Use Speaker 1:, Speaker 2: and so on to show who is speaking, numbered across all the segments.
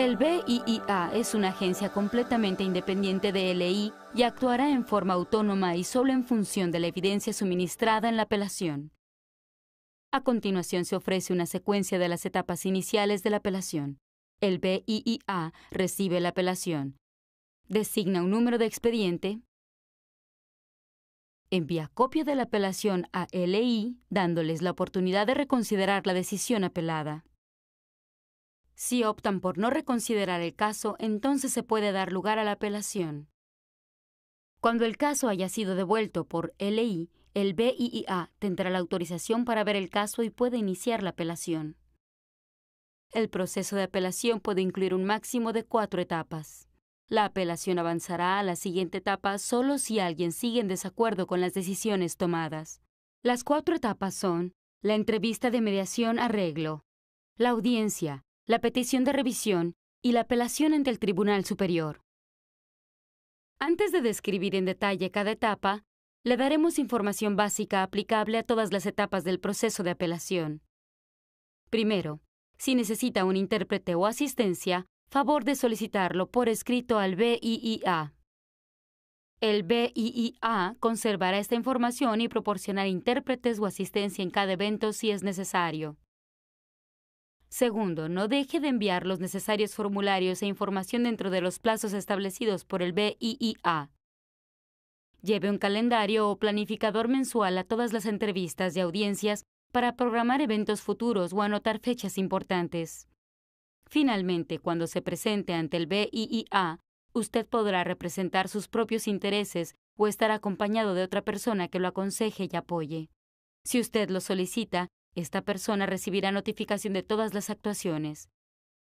Speaker 1: El BIIA es una agencia completamente independiente de LI y actuará en forma autónoma y solo en función de la evidencia suministrada en la apelación. A continuación se ofrece una secuencia de las etapas iniciales de la apelación. El BIIA recibe la apelación, designa un número de expediente, envía copia de la apelación a LI dándoles la oportunidad de reconsiderar la decisión apelada. Si optan por no reconsiderar el caso, entonces se puede dar lugar a la apelación. Cuando el caso haya sido devuelto por LI, el BIIA tendrá la autorización para ver el caso y puede iniciar la apelación. El proceso de apelación puede incluir un máximo de cuatro etapas. La apelación avanzará a la siguiente etapa solo si alguien sigue en desacuerdo con las decisiones tomadas. Las cuatro etapas son la entrevista de mediación arreglo, la audiencia, la petición de revisión y la apelación ante el Tribunal Superior. Antes de describir en detalle cada etapa, le daremos información básica aplicable a todas las etapas del proceso de apelación. Primero, si necesita un intérprete o asistencia, favor de solicitarlo por escrito al BIIA. El BIIA conservará esta información y proporcionará intérpretes o asistencia en cada evento si es necesario. Segundo, no deje de enviar los necesarios formularios e información dentro de los plazos establecidos por el BIIA. Lleve un calendario o planificador mensual a todas las entrevistas y audiencias para programar eventos futuros o anotar fechas importantes. Finalmente, cuando se presente ante el BIIA, usted podrá representar sus propios intereses o estar acompañado de otra persona que lo aconseje y apoye. Si usted lo solicita, esta persona recibirá notificación de todas las actuaciones.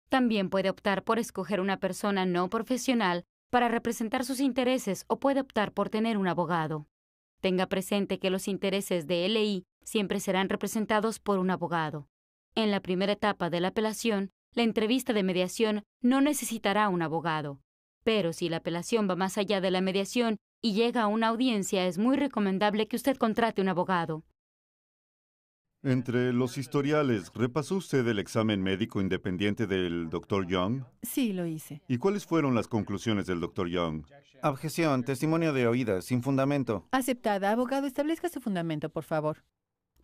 Speaker 1: También puede optar por escoger una persona no profesional para representar sus intereses o puede optar por tener un abogado. Tenga presente que los intereses de LI siempre serán representados por un abogado. En la primera etapa de la apelación, la entrevista de mediación no necesitará un abogado. Pero si la apelación va más allá de la mediación y llega a una audiencia, es muy recomendable que usted contrate un abogado. Entre los historiales, ¿repasó usted el examen médico independiente del doctor Young? Sí, lo hice. ¿Y cuáles fueron las conclusiones del doctor Young? Objeción, testimonio de oídas, sin fundamento. Aceptada. Abogado, establezca su fundamento, por favor.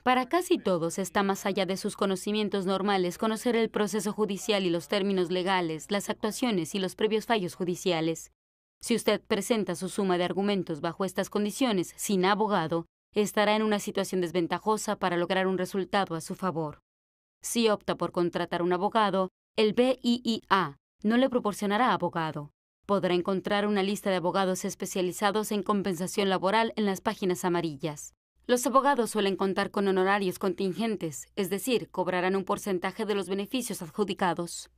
Speaker 1: Para casi todos está más allá de sus conocimientos normales conocer el proceso judicial y los términos legales, las actuaciones y los previos fallos judiciales. Si usted presenta su suma de argumentos bajo estas condiciones sin abogado, estará en una situación desventajosa para lograr un resultado a su favor. Si opta por contratar un abogado, el BIIA no le proporcionará abogado. Podrá encontrar una lista de abogados especializados en compensación laboral en las páginas amarillas. Los abogados suelen contar con honorarios contingentes, es decir, cobrarán un porcentaje de los beneficios adjudicados.